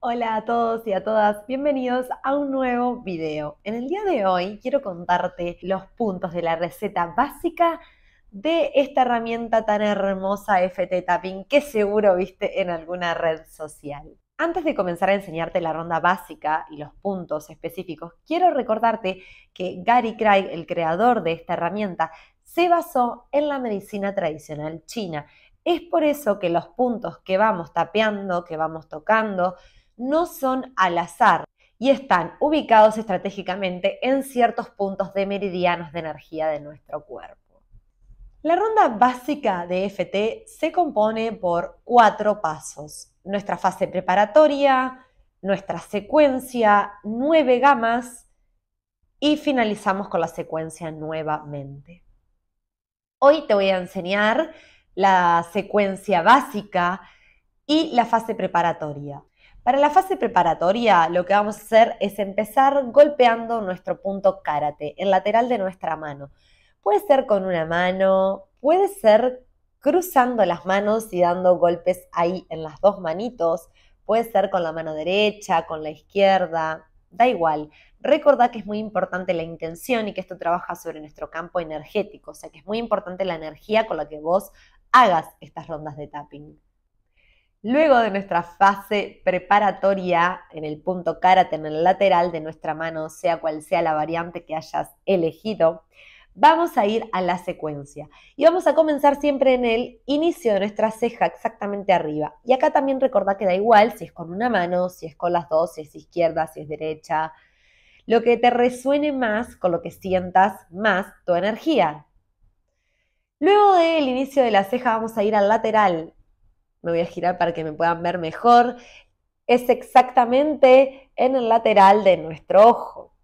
Hola a todos y a todas, bienvenidos a un nuevo video. En el día de hoy quiero contarte los puntos de la receta básica de esta herramienta tan hermosa FT Tapping que seguro viste en alguna red social. Antes de comenzar a enseñarte la ronda básica y los puntos específicos, quiero recordarte que Gary Craig, el creador de esta herramienta, se basó en la medicina tradicional china. Es por eso que los puntos que vamos tapeando, que vamos tocando, no son al azar y están ubicados estratégicamente en ciertos puntos de meridianos de energía de nuestro cuerpo. La ronda básica de FT se compone por cuatro pasos. Nuestra fase preparatoria, nuestra secuencia, nueve gamas y finalizamos con la secuencia nuevamente. Hoy te voy a enseñar la secuencia básica y la fase preparatoria. Para la fase preparatoria lo que vamos a hacer es empezar golpeando nuestro punto karate, el lateral de nuestra mano. Puede ser con una mano, puede ser cruzando las manos y dando golpes ahí en las dos manitos, puede ser con la mano derecha, con la izquierda, da igual. Recordá que es muy importante la intención y que esto trabaja sobre nuestro campo energético, o sea que es muy importante la energía con la que vos hagas estas rondas de tapping. Luego de nuestra fase preparatoria en el punto karate en el lateral de nuestra mano, sea cual sea la variante que hayas elegido, vamos a ir a la secuencia y vamos a comenzar siempre en el inicio de nuestra ceja exactamente arriba. Y acá también recordá que da igual si es con una mano, si es con las dos, si es izquierda, si es derecha, lo que te resuene más, con lo que sientas más tu energía. Luego del inicio de la ceja vamos a ir al lateral me voy a girar para que me puedan ver mejor, es exactamente en el lateral de nuestro ojo.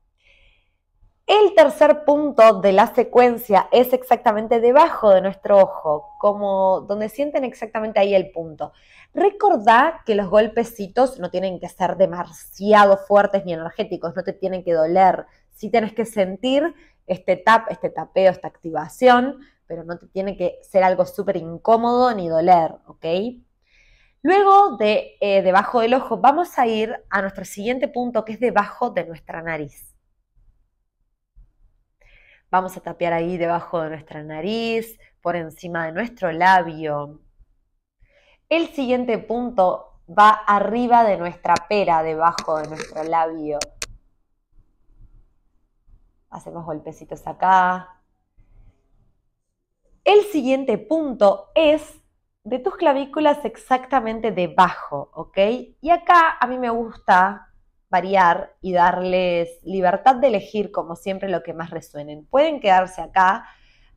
El tercer punto de la secuencia es exactamente debajo de nuestro ojo, como donde sienten exactamente ahí el punto. Recordá que los golpecitos no tienen que ser demasiado fuertes ni energéticos, no te tienen que doler. Si sí que sentir este tap, este tapeo, esta activación, pero no te tiene que ser algo súper incómodo ni doler, ¿ok? Luego de eh, debajo del ojo vamos a ir a nuestro siguiente punto que es debajo de nuestra nariz. Vamos a tapear ahí debajo de nuestra nariz, por encima de nuestro labio. El siguiente punto va arriba de nuestra pera, debajo de nuestro labio. Hacemos golpecitos acá, el siguiente punto es de tus clavículas exactamente debajo, ¿ok? Y acá a mí me gusta variar y darles libertad de elegir, como siempre, lo que más resuenen. Pueden quedarse acá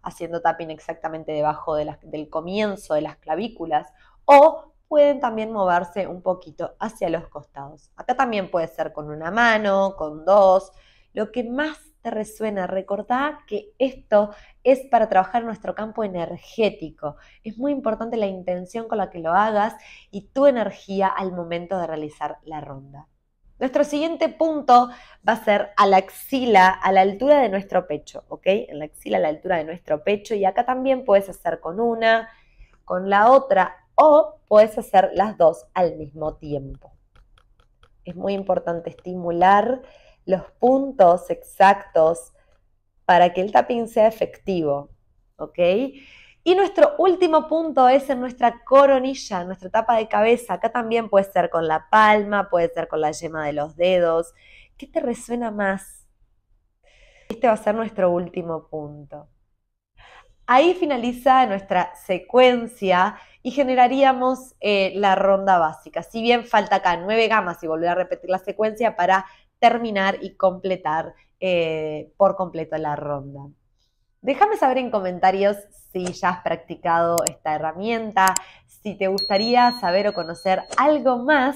haciendo tapping exactamente debajo de del comienzo de las clavículas o pueden también moverse un poquito hacia los costados. Acá también puede ser con una mano, con dos, lo que más resuena, recordá que esto es para trabajar nuestro campo energético. Es muy importante la intención con la que lo hagas y tu energía al momento de realizar la ronda. Nuestro siguiente punto va a ser a la axila, a la altura de nuestro pecho, ¿ok? En la axila, a la altura de nuestro pecho. Y acá también puedes hacer con una, con la otra, o puedes hacer las dos al mismo tiempo. Es muy importante estimular los puntos exactos para que el tapping sea efectivo. ¿Ok? Y nuestro último punto es en nuestra coronilla, en nuestra tapa de cabeza. Acá también puede ser con la palma, puede ser con la yema de los dedos. ¿Qué te resuena más? Este va a ser nuestro último punto. Ahí finaliza nuestra secuencia y generaríamos eh, la ronda básica. Si bien falta acá nueve gamas y volver a repetir la secuencia para terminar y completar eh, por completo la ronda. Déjame saber en comentarios si ya has practicado esta herramienta, si te gustaría saber o conocer algo más.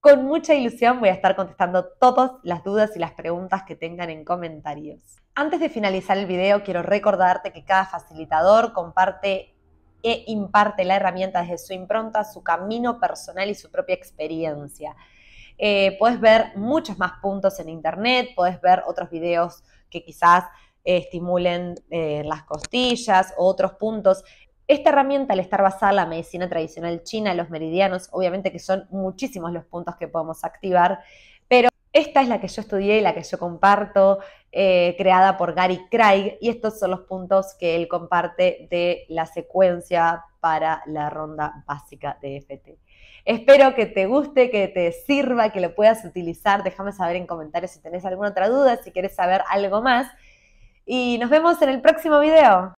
Con mucha ilusión voy a estar contestando todas las dudas y las preguntas que tengan en comentarios. Antes de finalizar el video, quiero recordarte que cada facilitador comparte e imparte la herramienta desde su impronta, su camino personal y su propia experiencia. Eh, puedes ver muchos más puntos en internet, puedes ver otros videos que quizás eh, estimulen eh, las costillas o otros puntos. Esta herramienta, al estar basada en la medicina tradicional china, los meridianos, obviamente que son muchísimos los puntos que podemos activar, esta es la que yo estudié y la que yo comparto, eh, creada por Gary Craig, y estos son los puntos que él comparte de la secuencia para la ronda básica de FT. Espero que te guste, que te sirva, que lo puedas utilizar. Déjame saber en comentarios si tenés alguna otra duda, si quieres saber algo más. Y nos vemos en el próximo video.